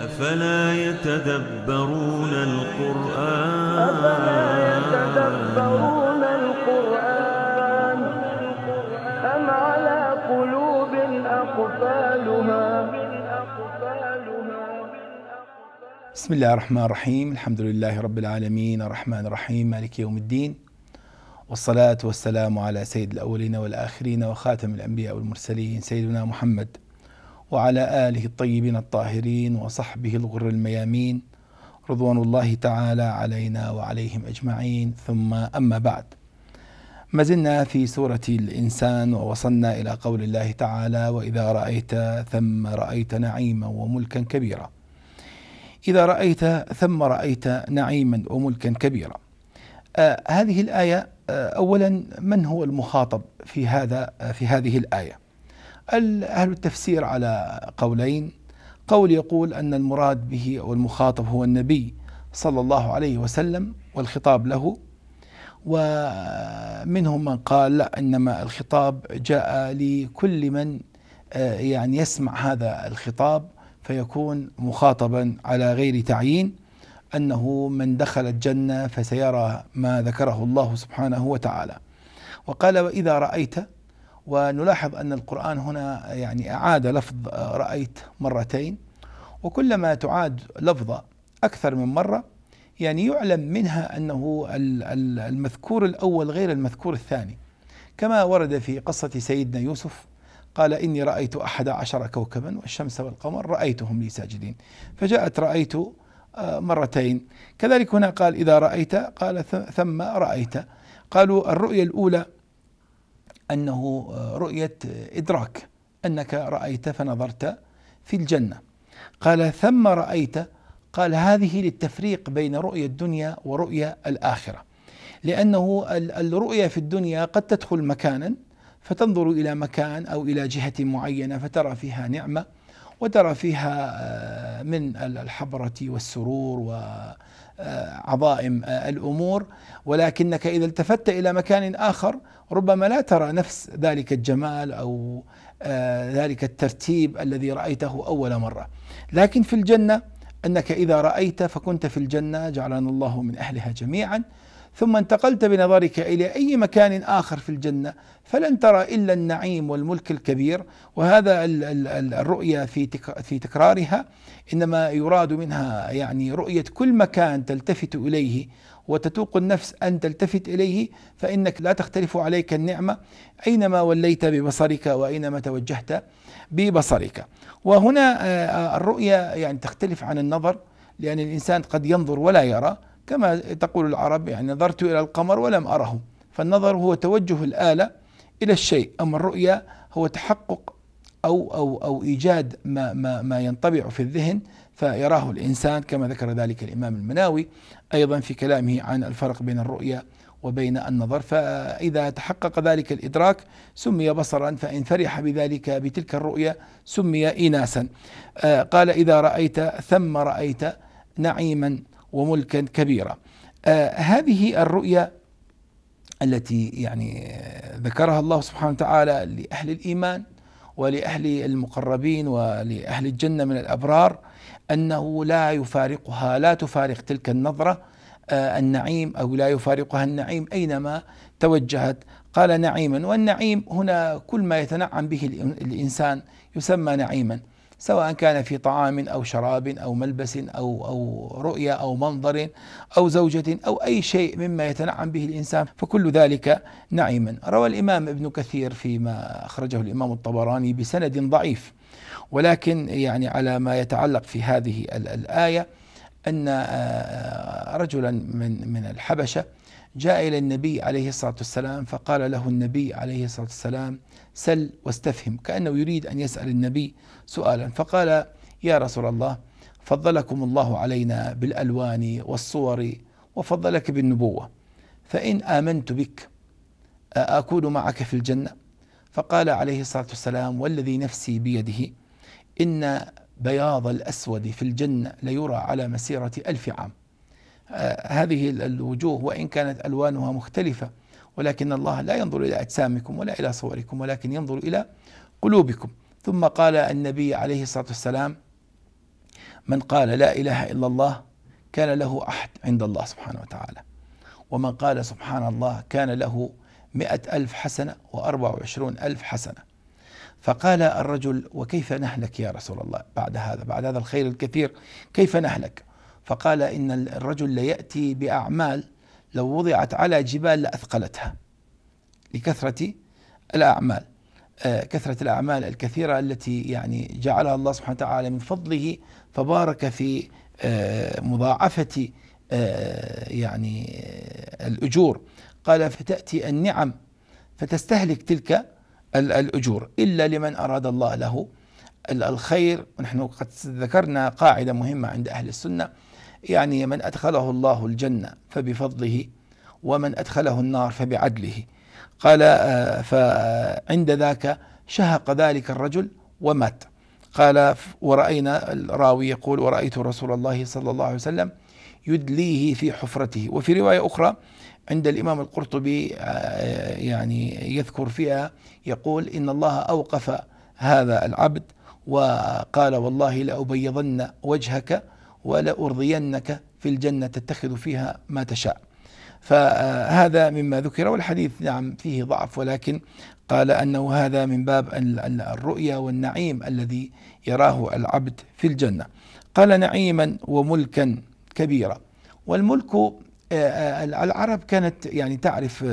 أفلا يتدبرون القرآن أفلا يتدبرون القرآن أم على قلوب أقفالها بسم الله الرحمن الرحيم الحمد لله رب العالمين الرحمن الرحيم مالك يوم الدين والصلاة والسلام على سيد الأولين والآخرين وخاتم الأنبياء والمرسلين سيدنا محمد وعلى آله الطيبين الطاهرين وصحبه الغر الميامين رضوان الله تعالى علينا وعليهم أجمعين ثم أما بعد ما زلنا في سورة الإنسان ووصلنا إلى قول الله تعالى وإذا رأيت ثم رأيت نعيما وملكا كبيرا إذا رأيت ثم رأيت نعيما وملكا كبيرا آه هذه الآية آه أولا من هو المخاطب في هذا آه في هذه الآية أهل التفسير على قولين قول يقول أن المراد به أو المخاطب هو النبي صلى الله عليه وسلم والخطاب له ومنهم من قال لا إنما الخطاب جاء لكل من آه، يعني يسمع هذا الخطاب فيكون مخاطبا على غير تعيين انه من دخل الجنه فسيرى ما ذكره الله سبحانه وتعالى وقال واذا رايت ونلاحظ أن القرآن هنا يعني أعاد لفظ آه، رأيت مرتين وكلما تعاد لفظة أكثر من مرة يعني يعلم منها أنه المذكور الأول غير المذكور الثاني كما ورد في قصة سيدنا يوسف قال إني رأيت أحد عشر كوكبا والشمس والقمر رأيتهم لي ساجدين فجاءت رأيت آه، مرتين كذلك هنا قال إذا رأيت قال ثم رأيت قالوا الرؤية الأولى أنه آه، رؤية آه، إدراك أنك رأيت فنظرت في الجنة قال ثم رأيت قال هذه للتفريق بين رؤية الدنيا ورؤية الآخرة لأنه الرؤية في الدنيا قد تدخل مكانا فتنظر إلى مكان أو إلى جهة معينة فترى فيها نعمة ودرى فيها آه، من الحبرة والسرور و آه، عظائم آه، الامور ولكنك اذا التفت الى مكان اخر ربما لا ترى نفس ذلك الجمال او ذلك الترتيب الذي رايته اول مره لكن في الجنه انك اذا رايت فكنت في الجنه جعلنا الله من اهلها جميعا ثم انتقلت بنظرك الى اي مكان اخر في الجنه فلن ترى الا النعيم والملك الكبير وهذا الرؤيه في في تكرارها انما يراد منها يعني رؤيه كل مكان تلتفت اليه وتتوق النفس ان تلتفت اليه فانك لا تختلف عليك النعمه اينما وليت ببصرك واينما توجهت ببصرك وهنا آه، الرؤيه يعني تختلف عن النظر لان الانسان قد ينظر ولا يرى كما تقول العرب يعني نظرت إلى القمر ولم أره فالنظر هو توجه الآلة إلى الشيء أما الرؤية هو تحقق أو أو أو إيجاد ما ما ما ينطبع في الذهن فيراه الإنسان كما ذكر ذلك الإمام المناوي أيضا في كلامه عن الفرق بين الرؤية وبين النظر فإذا تحقق ذلك الإدراك سمي بصرا فإن فرح بذلك بتلك الرؤية سمي إناسا آه، قال إذا رأيت ثم رأيت نعيما وملكا كبيرا آه، هذه الرؤية التي يعني ذكرها الله سبحانه وتعالى لأهل الإيمان ولأهل المقربين ولأهل الجنة من الأبرار أنه لا يفارقها لا تفارق تلك النظرة آه، النعيم أو لا يفارقها النعيم أينما توجهت قال نعيما والنعيم هنا كل ما يتنعم به الإنسان يسمى نعيما سواء كان في طعام أو شراب أو ملبس أو أو رؤية أو منظر أو زوجة أو أي شيء مما يتنعم به الإنسان فكل ذلك نعيما روى الإمام ابن كثير فيما أخرجه الإمام الطبراني بسند ضعيف ولكن يعني على ما يتعلق في هذه الآية أن آه، رجلا من من الحبشة جاء إلى النبي عليه الصلاة والسلام فقال له النبي عليه الصلاة والسلام سل واستفهم كأنه يريد أن يسأل النبي سؤالا فقال يا رسول الله فضلكم الله علينا بالألوان والصور وفضلك بالنبوة فإن آمنت بك أكون معك في الجنة فقال عليه الصلاة والسلام والذي نفسي بيده إن بياض الأسود في الجنة ليرى على مسيرة ألف عام آه، هذه الوجوه وان كانت الوانها مختلفه ولكن الله لا ينظر الى اجسامكم ولا الى صوركم ولكن ينظر الى قلوبكم ثم قال النبي عليه الصلاه والسلام من قال لا اله الا الله كان له احد عند الله سبحانه وتعالى ومن قال سبحان الله كان له مئة ألف حسنة وأربعة وعشرون ألف حسنة فقال الرجل وكيف نهلك يا رسول الله بعد هذا بعد هذا الخير الكثير كيف نهلك فقال إن الرجل ليأتي بأعمال لو وضعت على جبال لأثقلتها لكثرة الأعمال آه، كثرة الأعمال الكثيرة التي يعني جعلها الله سبحانه وتعالى من فضله فبارك في آه، مضاعفة آه، يعني الأجور قال فتأتي النعم فتستهلك تلك الأجور إلا لمن أراد الله له الخير ونحن قد ذكرنا قاعدة مهمة عند أهل السنة يعني من أدخله الله الجنة فبفضله ومن أدخله النار فبعدله قال آه، فعند ذاك شهق ذلك الرجل ومات قال ورأينا الراوي يقول ورأيت رسول الله صلى الله عليه وسلم يدليه في حفرته وفي رواية أخرى عند الإمام القرطبي آه، يعني يذكر فيها يقول إن الله أوقف هذا العبد وقال والله لأبيضن وجهك ولأرضينك في الجنة تتخذ فيها ما تشاء فهذا مما ذكر والحديث نعم فيه ضعف ولكن قال أنه هذا من باب الرؤيا والنعيم الذي يراه العبد في الجنة قال نعيما وملكا كبيرا والملك آه، آه، العرب كانت يعني تعرف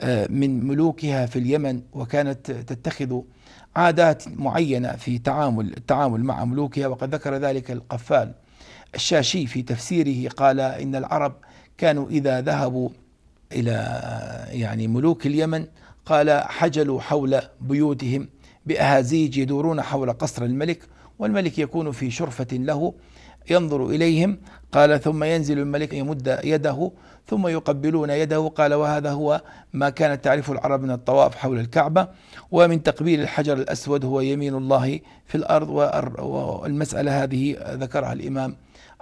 آه، من ملوكها في اليمن وكانت تتخذ عادات معينة في تعامل التعامل مع ملوكها وقد ذكر ذلك القفال الشاشي في تفسيره قال إن العرب كانوا إذا ذهبوا إلى يعني ملوك اليمن قال حجلوا حول بيوتهم بأهازيج يدورون حول قصر الملك والملك يكون في شرفة له ينظر إليهم قال ثم ينزل الملك يمد يده ثم يقبلون يده قال وهذا هو ما كانت تعرف العرب من الطواف حول الكعبة ومن تقبيل الحجر الأسود هو يمين الله في الأرض والمسألة هذه ذكرها الإمام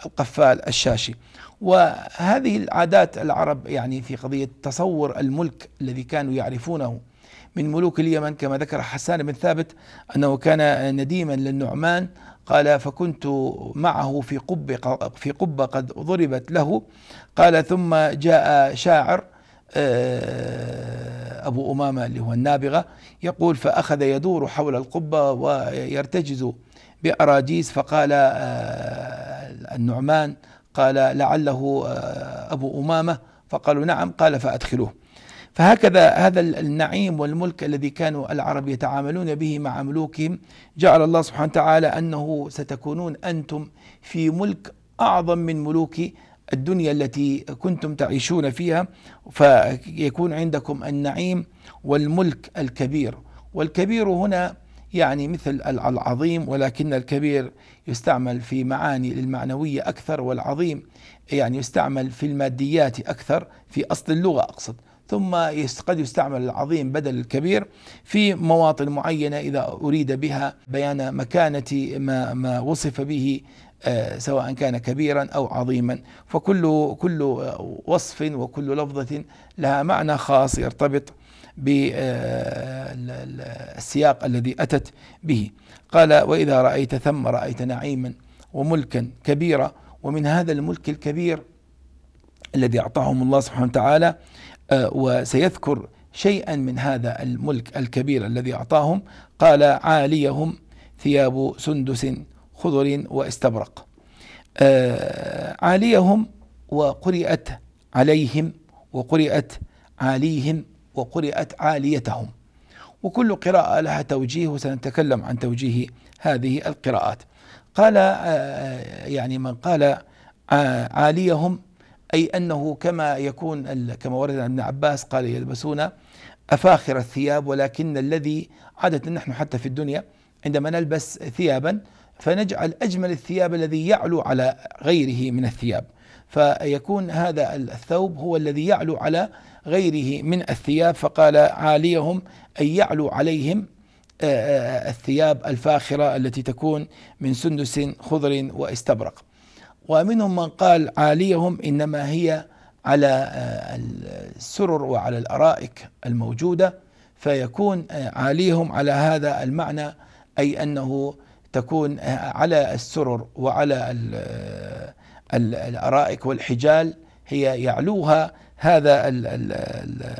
القفال الشاشي وهذه العادات العرب يعني في قضية تصور الملك الذي كانوا يعرفونه من ملوك اليمن كما ذكر حسان بن ثابت أنه كان نديما للنعمان قال فكنت معه في قبة في قبة قد ضربت له قال ثم جاء شاعر آه، أبو أمامة اللي هو النابغة يقول فأخذ يدور حول القبة ويرتجز بأراجيز فقال آه، النعمان قال لعله آه، أبو أمامة فقالوا نعم قال فأدخلوه فهكذا هذا النعيم والملك الذي كانوا العرب يتعاملون به مع ملوكهم جعل الله سبحانه وتعالى أنه ستكونون أنتم في ملك أعظم من ملوك الدنيا التي كنتم تعيشون فيها فيكون عندكم النعيم والملك الكبير والكبير هنا يعني مثل العظيم ولكن الكبير يستعمل في معاني المعنوية أكثر والعظيم يعني يستعمل في الماديات أكثر في أصل اللغة أقصد ثم قد يستعمل العظيم بدل الكبير في مواطن معينة إذا أريد بها بيان مكانة ما, ما وصف به آه، سواء كان كبيرا او عظيما فكل كل وصف وكل لفظه لها معنى خاص يرتبط بالسياق الذي أتت به قال وإذا رأيت ثم رأيت نعيما وملكا كبيرا ومن هذا الملك الكبير الذي أعطاهم الله سبحانه وتعالى آه، وسيذكر شيئا من هذا الملك الكبير الذي أعطاهم قال عاليهم ثياب سندس خضر واستبرق آه، عاليهم وقرئت عليهم وقرئت عليهم وقرئت عاليتهم وكل قراءة لها توجيه وسنتكلم عن توجيه هذه القراءات قال آه، آه، يعني من قال آه، عاليهم أي أنه كما يكون كما ورد عن ابن عباس قال يلبسون أفاخر الثياب ولكن الذي عادة نحن حتى في الدنيا عندما نلبس ثيابا فنجعل أجمل الثياب الذي يعلو على غيره من الثياب فيكون هذا الثوب هو الذي يعلو على غيره من الثياب فقال عاليهم أن يعلو عليهم آه، آه، آه، الثياب الفاخرة التي تكون من سندس خضر واستبرق ومنهم من قال عاليهم إنما هي على السرر وعلى الأرائك الموجودة فيكون عاليهم على هذا المعنى أي أنه تكون على السرر وعلى الأرائك والحجال هي يعلوها هذا الـ الـ الـ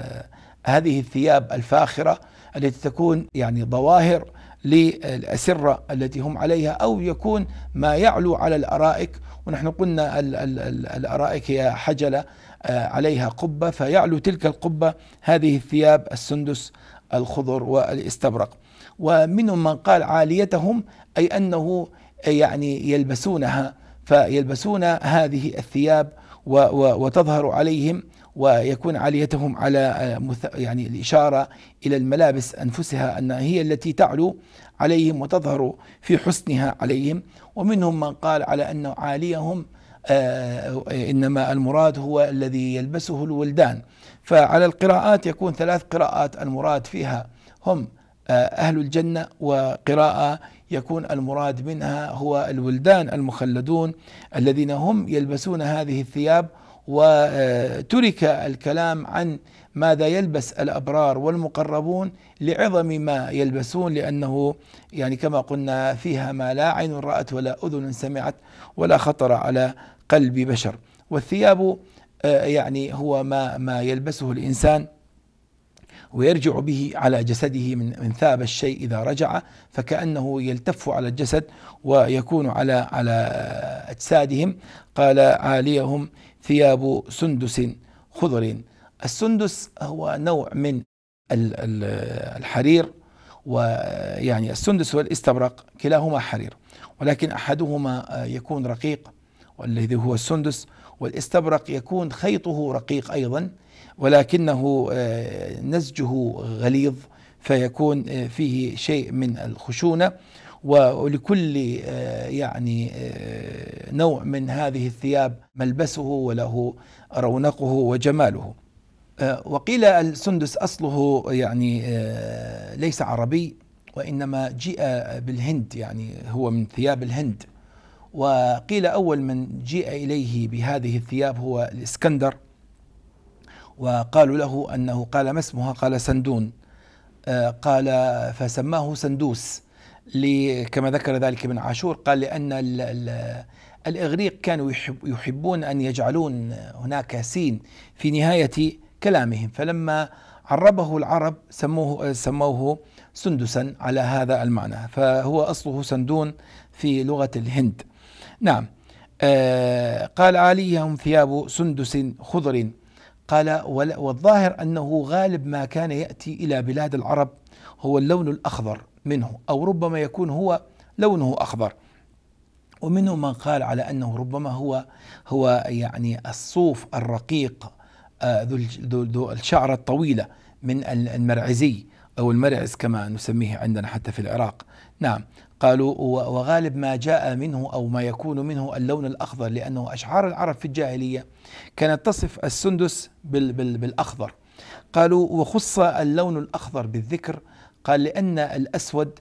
هذه الثياب الفاخره التي تكون يعني ظواهر للأسرة التي هم عليها أو يكون ما يعلو على الأرائك ونحن قلنا الـ الـ الـ الأرائك هي حجلة آه، عليها قبة فيعلو تلك القبة هذه الثياب السندس الخضر والاستبرق ومنهم من قال عاليتهم أي أنه آه، يعني يلبسونها فيلبسون هذه الثياب وتظهر عليهم ويكون عاليتهم على آه، يعني الإشارة إلى الملابس أنفسها أنها هي التي تعلو عليهم وتظهر في حسنها عليهم ومنهم من قال على أن عاليهم آه، إنما المراد هو الذي يلبسه الولدان فعلى القراءات يكون ثلاث قراءات المراد فيها هم آه، أهل الجنة وقراءة يكون المراد منها هو الولدان المخلدون الذين هم يلبسون هذه الثياب وترك الكلام عن ماذا يلبس الابرار والمقربون لعظم ما يلبسون لانه يعني كما قلنا فيها ما لا عين رات ولا اذن سمعت ولا خطر على قلب بشر والثياب آه، يعني هو ما ما يلبسه الانسان ويرجع به على جسده من من ثاب الشيء اذا رجع فكانه يلتف على الجسد ويكون على على اجسادهم قال عاليهم ثياب سندس خضر السندس هو نوع من الحرير ويعني السندس والاستبرق كلاهما حرير ولكن احدهما يكون رقيق والذي هو السندس والاستبرق يكون خيطه رقيق ايضا ولكنه آه، نسجه غليظ فيكون آه، فيه شيء من الخشونه ولكل آه، يعني آه، نوع من هذه الثياب ملبسه وله رونقه وجماله آه، وقيل السندس أصله يعني ليس عربي وإنما جيء بالهند يعني هو من ثياب الهند وقيل أول من جيء إليه بهذه الثياب هو الإسكندر وقالوا له أنه قال ما اسمها قال سندون قال فسماه سندوس كما ذكر ذلك ابن عاشور قال لأن الإغريق كانوا يحبون أن يجعلون هناك سين في نهاية كلامهم فلما عربه العرب سموه سموه سندسا على هذا المعنى فهو أصله سندون في لغة الهند نعم آه قال عليهم ثياب سندس خضر قال والظاهر أنه غالب ما كان يأتي إلى بلاد العرب هو اللون الأخضر منه أو ربما يكون هو لونه أخضر ومنهم من قال على أنه ربما هو هو يعني الصوف الرقيق آه، ذو ذو الشعرة الطويلة من المرعزي أو المرعز كما نسميه عندنا حتى في العراق نعم قالوا وغالب ما جاء منه أو ما يكون منه اللون الأخضر لأنه أشعار العرب في الجاهلية كانت تصف السندس بالأخضر قالوا وخص اللون الأخضر بالذكر قال لأن الأسود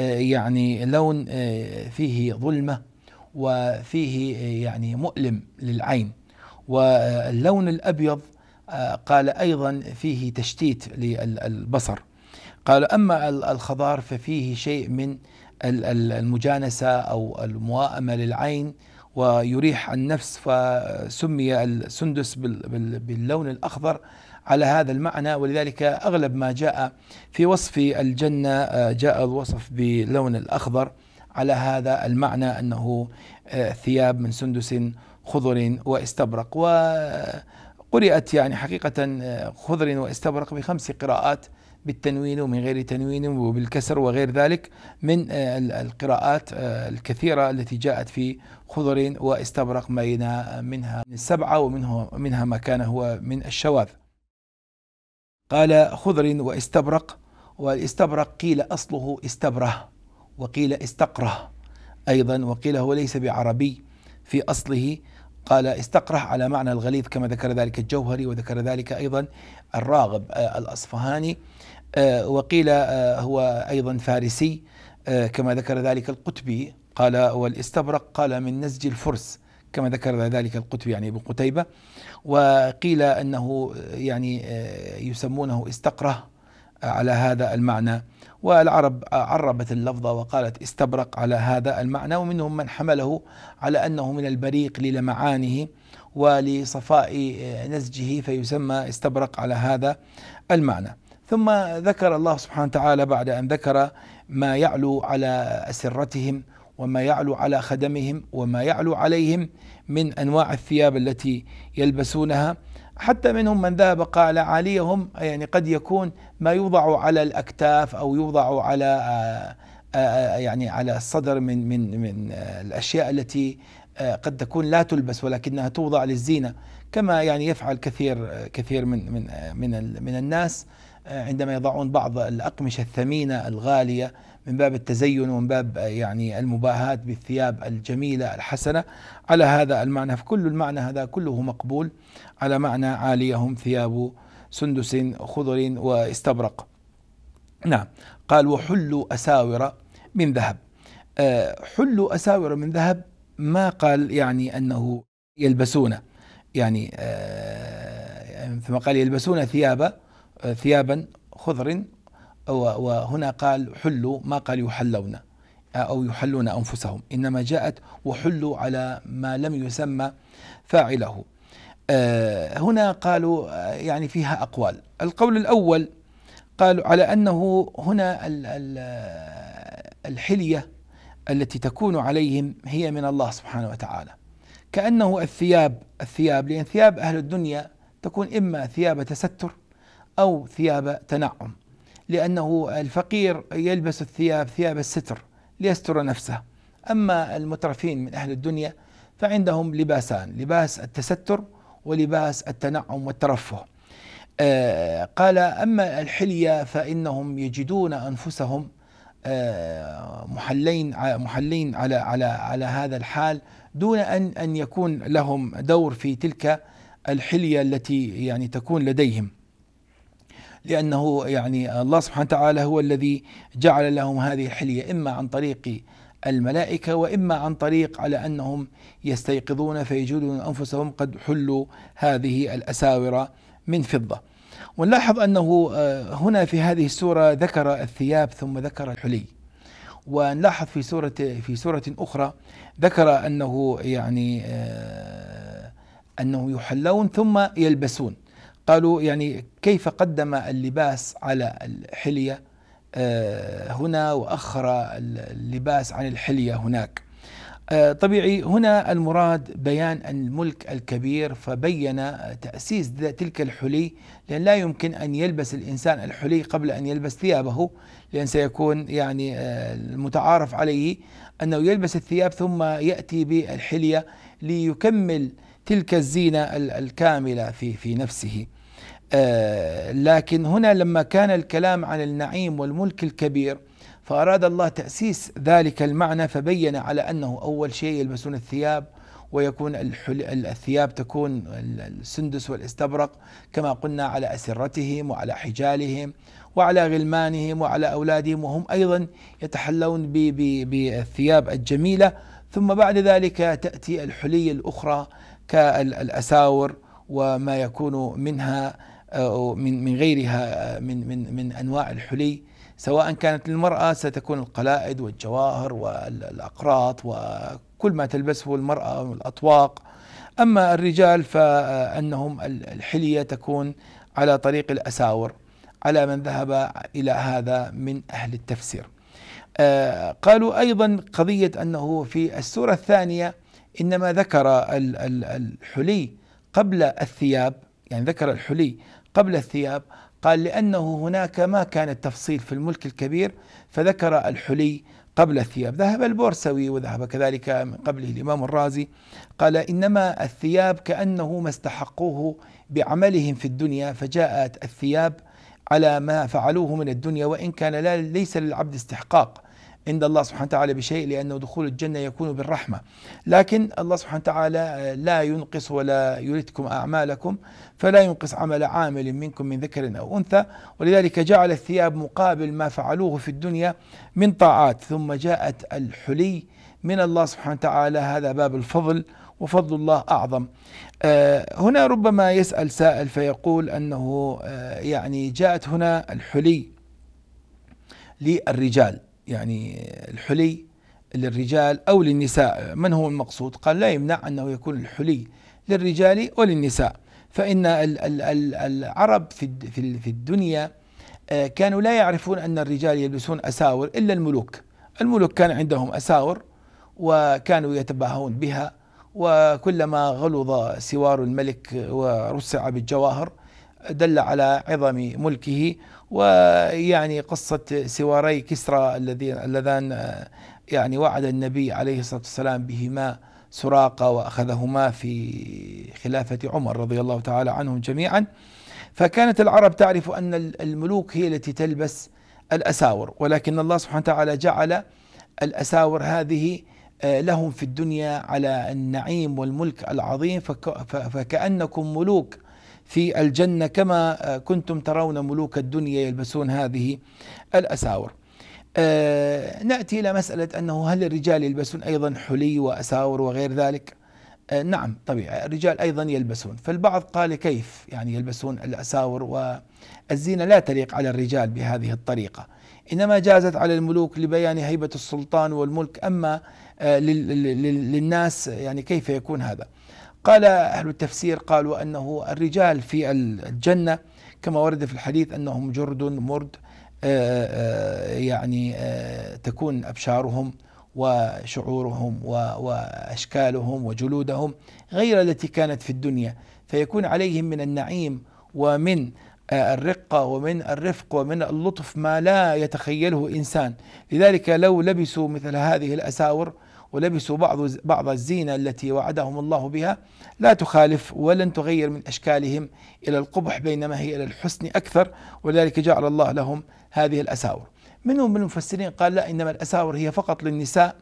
آه، يعني لون آه، فيه ظلمة وفيه آه، يعني مؤلم للعين واللون الأبيض قال أيضا فيه تشتيت للبصر قال أما الخضار ففيه شيء من المجانسة أو المواءمة للعين ويريح النفس فسمي السندس باللون الأخضر على هذا المعنى ولذلك أغلب ما جاء في وصف الجنة جاء الوصف باللون الأخضر على هذا المعنى أنه آه، ثياب من سندس خضر واستبرق وقرئت يعني حقيقة آه، خضر واستبرق بخمس قراءات بالتنوين ومن غير تنوين وبالكسر وغير ذلك من آه، القراءات آه، الكثيرة التي جاءت في خضر واستبرق بين منها من السبعة ومنه منها ما كان هو من الشواذ قال خضر واستبرق والاستبرق قيل أصله استبره وقيل استقره أيضا وقيل هو ليس بعربي في أصله قال استقرح على معنى الغليظ كما ذكر ذلك الجوهري وذكر ذلك أيضا الراغب آه، الأصفهاني آه، وقيل آه، هو أيضا فارسي كما ذكر ذلك القطبي قال والاستبرق قال من نسج الفرس كما ذكر ذلك القطبي يعني ابن قتيبة وقيل أنه يعني يسمونه استقره على هذا المعنى والعرب عربت اللفظ وقالت استبرق على هذا المعنى ومنهم من حمله على انه من البريق للمعانه ولصفاء آه، نسجه فيسمى استبرق على هذا المعنى ثم ذكر الله سبحانه وتعالى بعد ان ذكر ما يعلو على اسرتهم وما يعلو على خدمهم وما يعلو عليهم من انواع الثياب التي يلبسونها حتى منهم من ذهب قال عاليهم يعني قد يكون ما يوضع على الاكتاف او يوضع على آه، آه، آه، يعني على الصدر من من من الاشياء التي قد تكون لا تلبس ولكنها توضع للزينه كما يعني يفعل كثير كثير من من من من الناس عندما يضعون بعض الاقمشه الثمينه الغاليه من باب التزين ومن باب يعني المباهاة بالثياب الجميلة الحسنة على هذا المعنى فكل المعنى هذا كله مقبول على معنى عاليهم ثياب سندس خضر واستبرق نعم قال وحلوا أساور من ذهب آه، حلوا أساور من ذهب ما قال يعني أنه يلبسون يعني ثم آه، قال يلبسون ثياب آه، ثيابا خضر وهنا قال حلوا ما قال يحلون أو يحلون أنفسهم إنما جاءت وحلوا على ما لم يسمى فاعله آه، هنا قالوا آه، يعني فيها أقوال القول الأول قالوا على أنه هنا الحلية التي تكون عليهم هي من الله سبحانه وتعالى كأنه الثياب الثياب لأن ثياب أهل الدنيا تكون إما ثياب تستر أو ثياب تنعم لأنه الفقير يلبس الثياب ثياب الستر ليستر نفسه أما المترفين من أهل الدنيا فعندهم لباسان لباس التستر ولباس التنعم والترفه آه، قال أما الحلية فإنهم يجدون أنفسهم آه، محلين محلين على على على هذا الحال دون ان ان يكون لهم دور في تلك الحليه التي يعني تكون لديهم. لأنه يعني الله سبحانه وتعالى هو الذي جعل لهم هذه الحلية إما عن طريق الملائكة وإما عن طريق على أنهم يستيقظون فيجدون أنفسهم قد حلوا هذه الأساور من فضة ونلاحظ أنه آه، هنا في هذه السورة ذكر الثياب ثم ذكر الحلي ونلاحظ في سورة في سورة أخرى ذكر أنه يعني آه، أنه يحلون ثم يلبسون قالوا يعني كيف قدم اللباس على الحلية آه، هنا وأخر اللباس عن الحلية هناك آه، طبيعي هنا المراد بيان الملك الكبير فبين تأسيس تلك الحلي لأن لا يمكن أن يلبس الإنسان الحلي قبل أن يلبس ثيابه لأن سيكون يعني آه، المتعارف عليه أنه يلبس الثياب ثم يأتي بالحلية ليكمل تلك الزينة الكاملة في في نفسه آه، لكن هنا لما كان الكلام عن النعيم والملك الكبير فأراد الله تأسيس ذلك المعنى فبين على أنه أول شيء يلبسون الثياب ويكون الثياب تكون السندس والاستبرق كما قلنا على أسرتهم وعلى حجالهم وعلى غلمانهم وعلى أولادهم وهم أيضا يتحلون بالثياب الجميلة ثم بعد ذلك تأتي الحلي الأخرى كالأساور وما يكون منها من من غيرها من من من انواع الحلي سواء كانت للمراه ستكون القلائد والجواهر والاقراط وكل ما تلبسه المراه والاطواق اما الرجال فانهم الحليه تكون على طريق الاساور على من ذهب الى هذا من اهل التفسير. آه، قالوا ايضا قضيه انه في السوره الثانيه انما ذكر الحلي قبل الثياب يعني ذكر الحلي قبل الثياب قال لأنه هناك ما كان التفصيل في الملك الكبير فذكر الحلي قبل الثياب ذهب البورسوي وذهب كذلك من قبله الإمام الرازي قال إنما الثياب كأنه ما استحقوه بعملهم في الدنيا فجاءت الثياب على ما فعلوه من الدنيا وإن كان لا ليس للعبد استحقاق عند الله سبحانه وتعالى بشيء لأنه دخول الجنة يكون بالرحمة لكن الله سبحانه وتعالى آه، لا ينقص ولا يريدكم أعمالكم فلا ينقص عمل عامل منكم من ذكر أو أنثى ولذلك جعل الثياب مقابل ما فعلوه في الدنيا من طاعات ثم جاءت الحلي من الله سبحانه وتعالى هذا باب الفضل وفضل الله اعظم. آه، هنا ربما يسال سائل فيقول انه آه، يعني جاءت هنا الحلي للرجال يعني الحلي للرجال أو للنساء من هو المقصود قال لا يمنع أنه يكون الحلي للرجال وللنساء فإن العرب في الدنيا آه، كانوا لا يعرفون أن الرجال يلبسون أساور إلا الملوك الملوك كان عندهم أساور وكانوا يتباهون بها وكلما غلظ سوار الملك ورسع بالجواهر دل على عظم ملكه ويعني قصة سواري كسرى الذين اللذان آه، يعني وعد النبي عليه الصلاة والسلام بهما سراقة وأخذهما في خلافة عمر رضي الله تعالى عنهم جميعا فكانت العرب تعرف أن الملوك هي التي تلبس الأساور ولكن الله سبحانه وتعالى جعل الأساور هذه آه، لهم في الدنيا على النعيم والملك العظيم فكأنكم ملوك في الجنة كما آه، كنتم ترون ملوك الدنيا يلبسون هذه الأساور آه، نأتي إلى مسألة أنه هل الرجال يلبسون أيضا حلي وأساور وغير ذلك آه، نعم طبيعي الرجال أيضا يلبسون فالبعض قال كيف يعني يلبسون الأساور والزينة لا تليق على الرجال بهذه الطريقة إنما جازت على الملوك لبيان هيبة السلطان والملك أما للناس يعني كيف يكون هذا قال أهل التفسير قالوا أنه الرجال في الجنة كما ورد في الحديث أنهم جرد مرد آه، آه، يعني آه، تكون أبشارهم وشعورهم واشكالهم وجلودهم غير التي كانت في الدنيا فيكون عليهم من النعيم ومن الرقه ومن الرفق ومن اللطف ما لا يتخيله انسان لذلك لو لبسوا مثل هذه الاساور ولبسوا بعض بعض الزينه التي وعدهم الله بها لا تخالف ولن تغير من اشكالهم الى القبح بينما هي الى الحسن اكثر ولذلك جعل الله لهم هذه الاساور. منهم من المفسرين قال لا انما الاساور هي فقط للنساء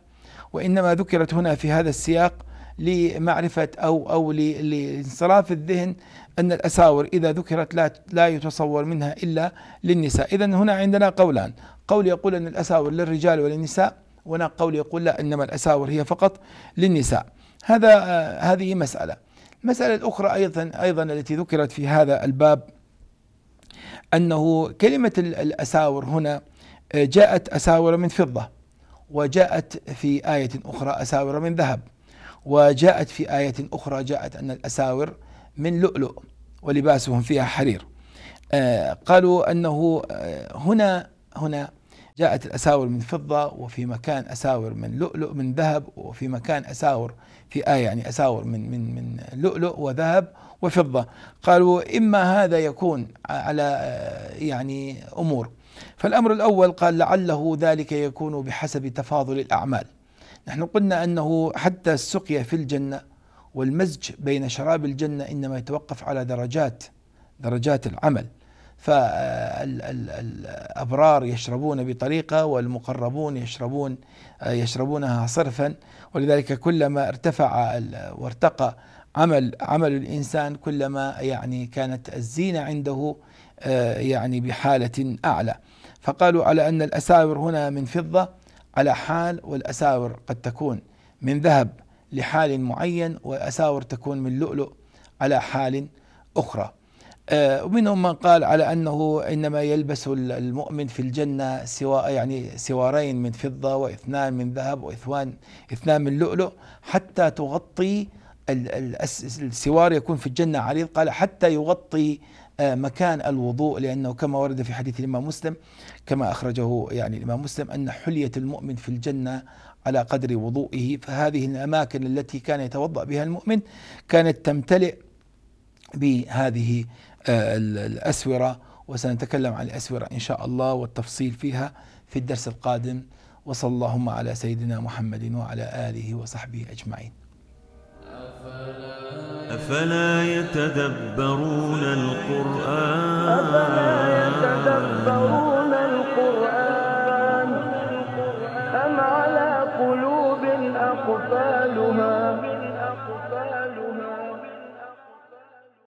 وانما ذكرت هنا في هذا السياق لمعرفه او او لانصراف الذهن ان الاساور اذا ذكرت لا لا يتصور منها الا للنساء، اذا هنا عندنا قولان، قول يقول ان الاساور للرجال وللنساء وهناك قول يقول لا انما الاساور هي فقط للنساء هذا آه، هذه مساله المساله الاخرى ايضا ايضا التي ذكرت في هذا الباب انه كلمه الاساور هنا آه، جاءت اساور من فضه وجاءت في ايه اخرى اساور من ذهب وجاءت في ايه اخرى جاءت ان الاساور من لؤلؤ ولباسهم فيها حرير آه، قالوا انه هنا هنا جاءت الأساور من فضة وفي مكان أساور من لؤلؤ من ذهب وفي مكان أساور في آية يعني أساور من من من لؤلؤ وذهب وفضة قالوا إما هذا يكون على يعني أمور فالأمر الأول قال لعله ذلك يكون بحسب تفاضل الأعمال نحن قلنا أنه حتى السقيا في الجنة والمزج بين شراب الجنة إنما يتوقف على درجات درجات العمل فالأبرار يشربون بطريقة والمقربون يشربون يشربونها صرفا ولذلك كلما ارتفع وارتقى عمل عمل الإنسان كلما يعني كانت الزينة عنده آه، يعني بحالة أعلى فقالوا على أن الأساور هنا من فضة على حال والأساور قد تكون من ذهب لحال معين وأساور تكون من لؤلؤ على حال أخرى آه، ومنهم من قال على انه انما يلبس المؤمن في الجنه سوا يعني سوارين من فضه واثنان من ذهب واثنان اثنان من لؤلؤ حتى تغطي السوار يكون في الجنه عريض قال حتى يغطي آه، مكان الوضوء لانه كما ورد في حديث الامام مسلم كما اخرجه يعني الامام مسلم ان حليه المؤمن في الجنه على قدر وضوئه فهذه الاماكن التي كان يتوضا بها المؤمن كانت تمتلئ بهذه آه، الأسورة وسنتكلم عن الأسورة إن شاء الله والتفصيل فيها في الدرس القادم وصلى اللهم على سيدنا محمد وعلى آله وصحبه أجمعين أفلا يتدبرون القرآن أفلا يتدبرون القرآن